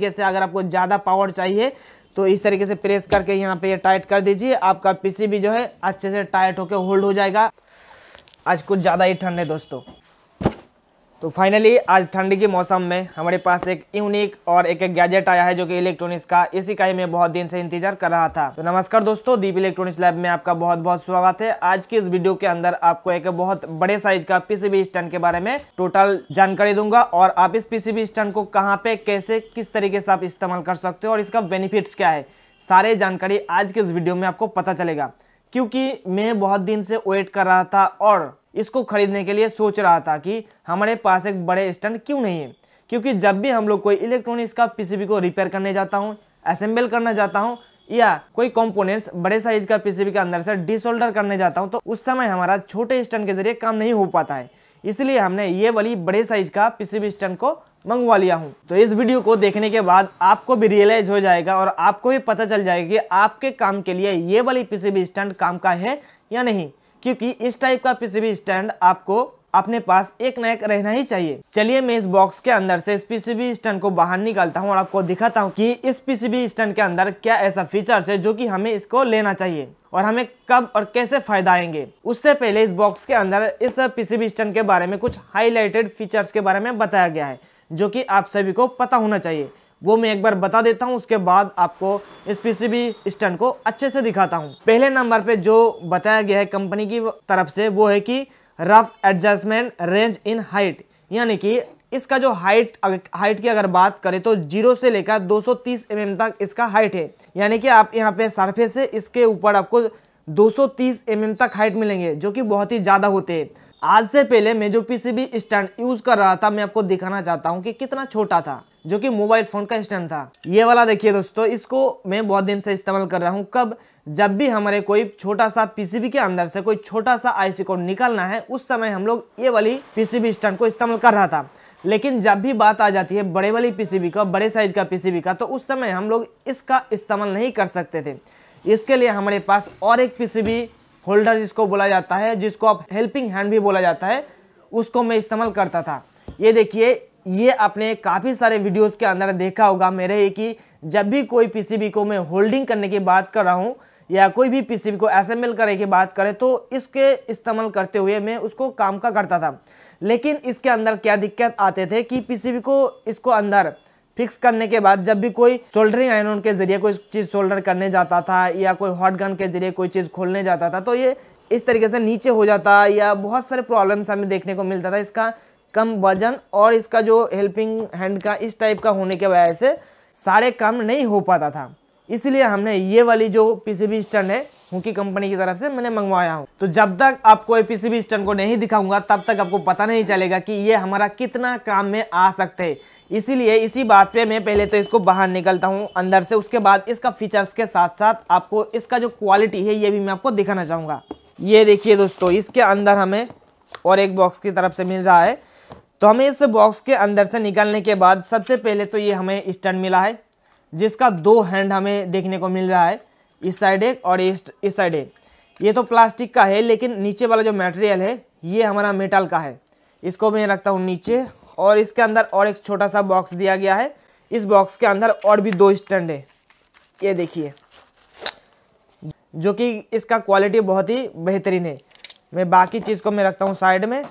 तरीके से अगर आपको ज़्यादा पावर चाहिए तो इस तरीके से प्रेस करके यहाँ पे ये टाइट कर दीजिए आपका पीसी भी जो है अच्छे से टाइट होकर होल्ड हो जाएगा आज कुछ ज़्यादा ही ठंड है दोस्तों तो फाइनली आज ठंडी के मौसम में हमारे पास एक यूनिक और एक एक गैजेट आया है जो कि इलेक्ट्रॉनिक्स का इसी का ही मैं बहुत दिन से इंतजार कर रहा था तो नमस्कार दोस्तों दीप इलेक्ट्रॉनिक्स लैब में आपका बहुत बहुत स्वागत है आज की इस वीडियो के अंदर आपको एक बहुत बड़े साइज का पीसीबी स्टैंड के बारे में टोटल जानकारी दूंगा और आप इस पीसीबी स्टैंड को कहाँ पे कैसे किस तरीके से आप इस्तेमाल कर सकते हो और इसका बेनिफिट्स क्या है सारे जानकारी आज के इस वीडियो में आपको पता चलेगा क्योंकि मैं बहुत दिन से वेट कर रहा था और इसको खरीदने के लिए सोच रहा था कि हमारे पास एक बड़े स्टैंड क्यों नहीं है क्योंकि जब भी हम लोग कोई इलेक्ट्रॉनिक्स का पीसीबी को रिपेयर करने जाता हूँ असेंबल करना जाता हूँ या कोई कंपोनेंट्स बड़े साइज का पीसीबी के अंदर से डिसोल्डर करने जाता हूँ तो उस समय हमारा छोटे स्टैंड के जरिए काम नहीं हो पाता है इसलिए हमने ये वाली बड़े साइज का पीसीबी स्टैंड को मंगवा लिया हूँ तो इस वीडियो को देखने के बाद आपको भी रियलाइज हो जाएगा और आपको भी पता चल जाएगा कि आपके काम के लिए ये वाली पीसीबी स्टैंड काम का है या नहीं क्योंकि इस टाइप का पीसीबी स्टैंड आपको अपने पास एक ना एक रहना ही चाहिए चलिए मैं इस बॉक्स के अंदर से इस पीसीबी स्टैंड को बाहर निकालता हूँ और आपको दिखाता हूँ कि इस पीसीबी स्टैंड के अंदर क्या ऐसा फीचर्स है जो कि हमें इसको लेना चाहिए और हमें कब और कैसे फायदा आएंगे उससे पहले इस बॉक्स के अंदर इस पीसीबी स्टैंड के बारे में कुछ हाईलाइटेड फीचर्स के बारे में बताया गया है जो की आप सभी को पता होना चाहिए वो मैं एक बार बता देता हूँ उसके बाद आपको इस पीसीबी स्टैंड को अच्छे से दिखाता हूँ पहले नंबर पे जो बताया गया है कंपनी की तरफ से वो है कि rough adjustment range in height यानी कि इसका जो हाइट हाइट की अगर बात करें तो जीरो से लेकर 230 सौ mm तक इसका हाइट है यानी कि आप यहाँ पे सरफेस है इसके ऊपर आपको 230 सौ mm तक हाइट मिलेंगे जो कि बहुत ही ज़्यादा होते हैं आज से पहले मैं जो पीसीबी स्टैंड यूज़ कर रहा था मैं आपको दिखाना चाहता हूँ कि कितना छोटा था जो कि मोबाइल फ़ोन का स्टैंड था ये वाला देखिए दोस्तों इसको मैं बहुत दिन से इस्तेमाल कर रहा हूँ कब जब भी हमारे कोई छोटा सा पीसीबी के अंदर से कोई छोटा सा आईसी कोड निकालना है उस समय हम लोग ये वाली पीसीबी स्टैंड को इस्तेमाल कर रहा था लेकिन जब भी बात आ जाती है बड़े वाली पीसीबी का बड़े साइज का पीसीबी का तो उस समय हम लोग इसका इस्तेमाल नहीं कर सकते थे इसके लिए हमारे पास और एक पीसीबी होल्डर जिसको बोला जाता है जिसको आप हेल्पिंग हैंड भी बोला जाता है उसको मैं इस्तेमाल करता था ये देखिए ये आपने काफ़ी सारे वीडियोस के अंदर देखा होगा मेरे ही कि जब भी कोई पीसीबी को मैं होल्डिंग करने की बात कर रहा हूँ या कोई भी पीसीबी को असेंबल करने की बात करें तो इसके इस्तेमाल करते हुए मैं उसको काम का करता था लेकिन इसके अंदर क्या दिक्कत आते थे कि पीसीबी को इसको अंदर फिक्स करने के बाद जब भी कोई सोल्डरिंग आयरन के जरिए कोई चीज़ सोल्डर करने जाता था या कोई हॉट गन के जरिए कोई चीज़ खोलने जाता था तो ये इस तरीके से नीचे हो जाता या बहुत सारे प्रॉब्लम्स हमें देखने को मिलता था इसका कम वजन और इसका जो हेल्पिंग हैंड का इस टाइप का होने के वजह से सारे काम नहीं हो पाता था इसलिए हमने ये वाली जो पीसीबी स्टैंड है हुकी कंपनी की तरफ से मैंने मंगवाया हूँ तो जब तक आपको पीसीबी स्टैंड को नहीं दिखाऊंगा तब तक आपको पता नहीं चलेगा कि ये हमारा कितना काम में आ सकते हैं इसीलिए इसी बात पे मैं पहले तो इसको बाहर निकलता हूँ अंदर से उसके बाद इसका फीचर्स के साथ साथ आपको इसका जो क्वालिटी है ये भी मैं आपको दिखाना चाहूँगा ये देखिए दोस्तों इसके अंदर हमें और एक बॉक्स की तरफ से मिल रहा है तो हमें इस बॉक्स के अंदर से निकलने के बाद सबसे पहले तो ये हमें स्टैंड मिला है जिसका दो हैंड हमें देखने को मिल रहा है इस साइड एक और इस साइड एक ये तो प्लास्टिक का है लेकिन नीचे वाला जो मटेरियल है ये हमारा मेटल का है इसको मैं रखता हूँ नीचे और इसके अंदर और एक छोटा सा बॉक्स दिया गया है इस बॉक्स के अंदर और भी दो स्टैंड है ये देखिए जो कि इसका क्वालिटी बहुत ही बेहतरीन है मैं बाकी चीज़ को मैं रखता हूँ साइड में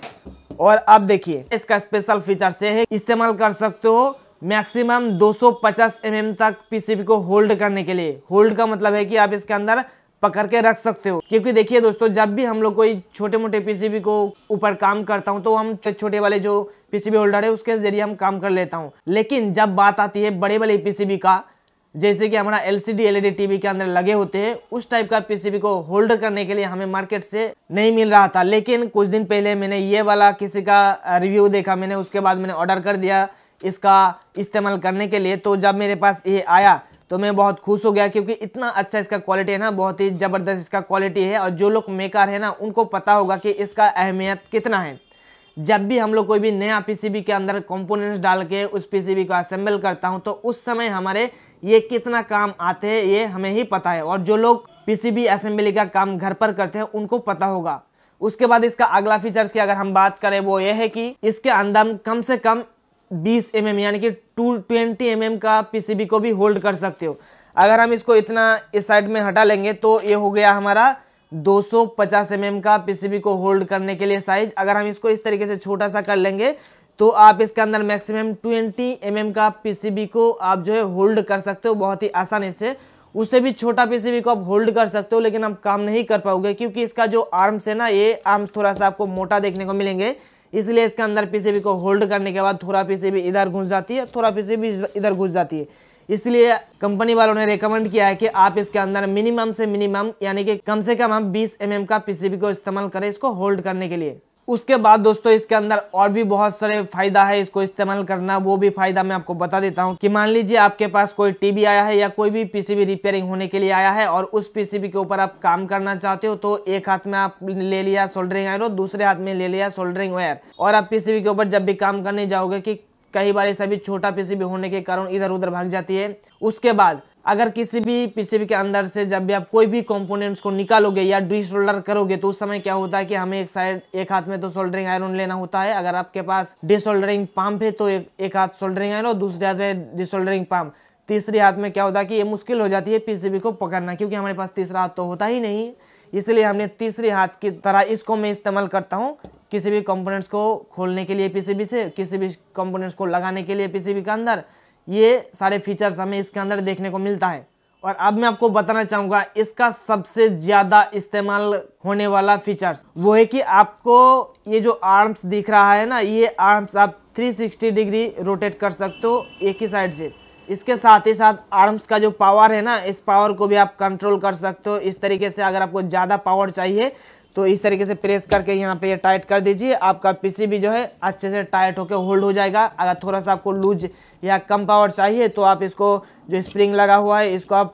और अब देखिए इसका स्पेशल फीचर से है इस्तेमाल कर सकते हो मैक्सिमम 250 एम mm तक पीसीबी को होल्ड करने के लिए होल्ड का मतलब है कि आप इसके अंदर पकड़ के रख सकते हो क्योंकि देखिए दोस्तों जब भी हम लोग कोई छोटे मोटे पीसीबी को ऊपर काम करता हूँ तो हम छोटे वाले जो पीसीबी होल्डर है उसके जरिए हम काम कर लेता हूँ लेकिन जब बात आती है बड़े वाले पीसीबी का जैसे कि हमारा एलसीडी एलईडी टीवी के अंदर लगे होते हैं उस टाइप का पीसीबी को होल्ड करने के लिए हमें मार्केट से नहीं मिल रहा था लेकिन कुछ दिन पहले मैंने ये वाला किसी का रिव्यू देखा मैंने उसके बाद मैंने ऑर्डर कर दिया इसका इस्तेमाल करने के लिए तो जब मेरे पास ये आया तो मैं बहुत खुश हो गया क्योंकि इतना अच्छा इसका क्वालिटी है ना बहुत ही ज़बरदस्त इसका क्वालिटी है और जो लोग मेकार है ना उनको पता होगा कि इसका अहमियत कितना है जब भी हम लोग कोई भी नया पीसीबी के अंदर कंपोनेंट्स डाल के उस पीसीबी को असेंबल करता हूँ तो उस समय हमारे ये कितना काम आते हैं ये हमें ही पता है और जो लोग पीसीबी असेंबली का काम घर पर करते हैं उनको पता होगा उसके बाद इसका अगला फीचर्स की अगर हम बात करें वो ये है कि इसके अंदर कम से कम 20 एम mm, यानी कि टू ट्वेंटी एम का पीसीबी को भी होल्ड कर सकते हो अगर हम इसको इतना इस साइड में हटा लेंगे तो ये हो गया हमारा 250 सौ mm का पीसीबी को होल्ड करने के लिए साइज अगर हम इसको इस तरीके से छोटा सा कर लेंगे तो आप इसके अंदर मैक्सिमम 20 एम mm का पीसीबी को आप जो है होल्ड कर सकते हो बहुत ही आसानी से उससे भी छोटा पीसीबी को आप होल्ड कर सकते हो लेकिन आप काम नहीं कर पाओगे क्योंकि इसका जो आर्म्स है ना ये आर्म्स थोड़ा सा आपको मोटा देखने को मिलेंगे इसलिए इसके अंदर पीसीबी को होल्ड करने के बाद थोड़ा पीसीबी इधर घुस जाती है थोड़ा पीसीबी इधर घुस जाती है इसलिए कंपनी वालों ने रेकमेंड किया है कि आप इसके अंदर मिनिमम से मिनिमम यानी कि कम से कम हम 20 एम mm का पीसीबी को इस्तेमाल करें इसको होल्ड करने के लिए उसके बाद दोस्तों इसके अंदर और भी बहुत सारे फायदा है इसको इस्तेमाल करना वो भी फायदा मैं आपको बता देता हूँ कि मान लीजिए आपके पास कोई टीवी आया है या कोई भी पीसीबी रिपेयरिंग होने के लिए आया है और उस पीसीबी के ऊपर आप काम करना चाहते हो तो एक हाथ में आप ले लिया सोल्डरिंग आयर और दूसरे हाथ में ले लिया सोल्डरिंग वायर और आप पीसीबी के ऊपर जब भी काम करने जाओगे की कई बार ऐसा भी छोटा पीसीबी होने के कारण इधर उधर भाग जाती है उसके बाद अगर किसी भी पीसीबी के अंदर से जब भी आप कोई भी कंपोनेंट्स को निकालोगे या डी सोल्डर करोगे तो उस समय क्या होता है कि हमें एक साइड एक हाथ में तो सोल्डरिंग आयरन लेना होता है अगर आपके पास डी सोल्डरिंग पंप है तो एक, हाथ सोल्डरिंग आयरन और दूसरे हाथ में डी सोल्डरिंग पंप तीसरे हाथ में क्या होता है कि ये मुश्किल हो जाती है पीसीबी को पकड़ना क्योंकि हमारे पास तीसरा हाथ तो होता ही नहीं इसलिए हमने तीसरे हाथ की तरह इसको मैं इस्तेमाल करता हूँ किसी भी कंपोनेंट्स को खोलने के लिए पीसीबी से किसी भी कंपोनेंट्स को लगाने के लिए पीसीबी के अंदर ये सारे फीचर्स हमें इसके अंदर देखने को मिलता है और अब मैं आपको बताना चाहूँगा इसका सबसे ज़्यादा इस्तेमाल होने वाला फीचर्स वो है कि आपको ये जो आर्म्स दिख रहा है ना ये आर्म्स आप 360 डिग्री रोटेट कर सकते हो एक ही साइड से इसके साथ ही साथ आर्म्स का जो पावर है ना इस पावर को भी आप कंट्रोल कर सकते हो इस तरीके से अगर आपको ज़्यादा पावर चाहिए तो इस तरीके से प्रेस करके यहाँ पे ये टाइट कर दीजिए आपका पीसीबी जो है अच्छे से टाइट होकर होल्ड हो जाएगा अगर थोड़ा सा आपको लूज या कम पावर चाहिए तो आप इसको जो स्प्रिंग लगा हुआ है इसको आप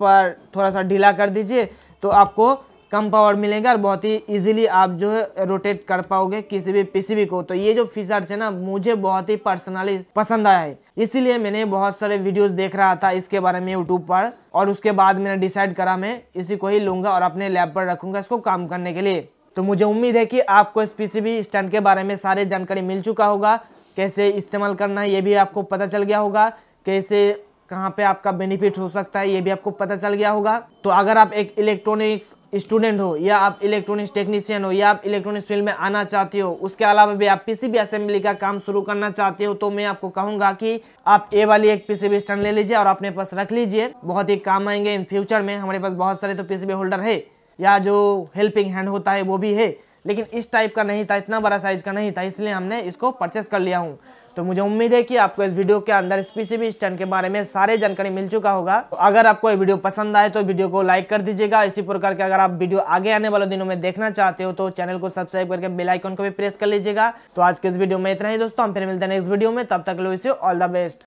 थोड़ा सा ढीला कर दीजिए तो आपको कम पावर मिलेगा और बहुत ही इजीली आप जो है रोटेट कर पाओगे किसी भी पीसीबी को तो ये जो फीचर्स है ना मुझे बहुत ही पर्सनली पसंद आया है इसीलिए मैंने बहुत सारे वीडियोस देख रहा था इसके बारे में यूट्यूब पर और उसके बाद मैंने डिसाइड करा मैं इसी को ही लूँगा और अपने लैब पर रखूँगा इसको काम करने के लिए तो मुझे उम्मीद है कि आपको इस पीसीबी स्टैंड के बारे में सारे जानकारी मिल चुका होगा कैसे इस्तेमाल करना है ये भी आपको पता चल गया होगा कैसे कहाँ पे आपका बेनिफिट हो सकता है ये भी आपको पता चल गया होगा तो अगर आप एक इलेक्ट्रॉनिक्स स्टूडेंट हो या आप इलेक्ट्रॉनिक्स टेक्नीशियन हो या आप इलेक्ट्रॉनिक्स फील्ड में आना चाहते हो उसके अलावा भी आप पीसीबी असेंबली का काम शुरू करना चाहते हो तो मैं आपको कहूंगा कि आप ए वाली एक पीसीबी स्टैंड ले लीजिए और अपने पास रख लीजिए बहुत ही काम आएंगे इन फ्यूचर में हमारे पास बहुत सारे तो पीसीबी होल्डर है या जो हेल्पिंग हैंड होता है वो भी है लेकिन इस टाइप का नहीं था इतना बड़ा साइज़ का नहीं था इसलिए हमने इसको परचेस कर लिया हूँ तो मुझे उम्मीद है कि आपको इस वीडियो के अंदर स्पेसिफिक स्टैंड के बारे में सारे जानकारी मिल चुका होगा तो अगर आपको ये वीडियो पसंद आए तो वीडियो को लाइक कर दीजिएगा इसी प्रकार के अगर आप वीडियो आगे आने वाले दिनों में देखना चाहते हो तो चैनल को सब्सक्राइब करके बेल आइकन को भी प्रेस कर लीजिएगा तो आज के इस वीडियो में इतना ही दोस्तों हम फिर मिलते हैं नेक्स्ट वीडियो में तब तक लो इसे ऑल द बेस्ट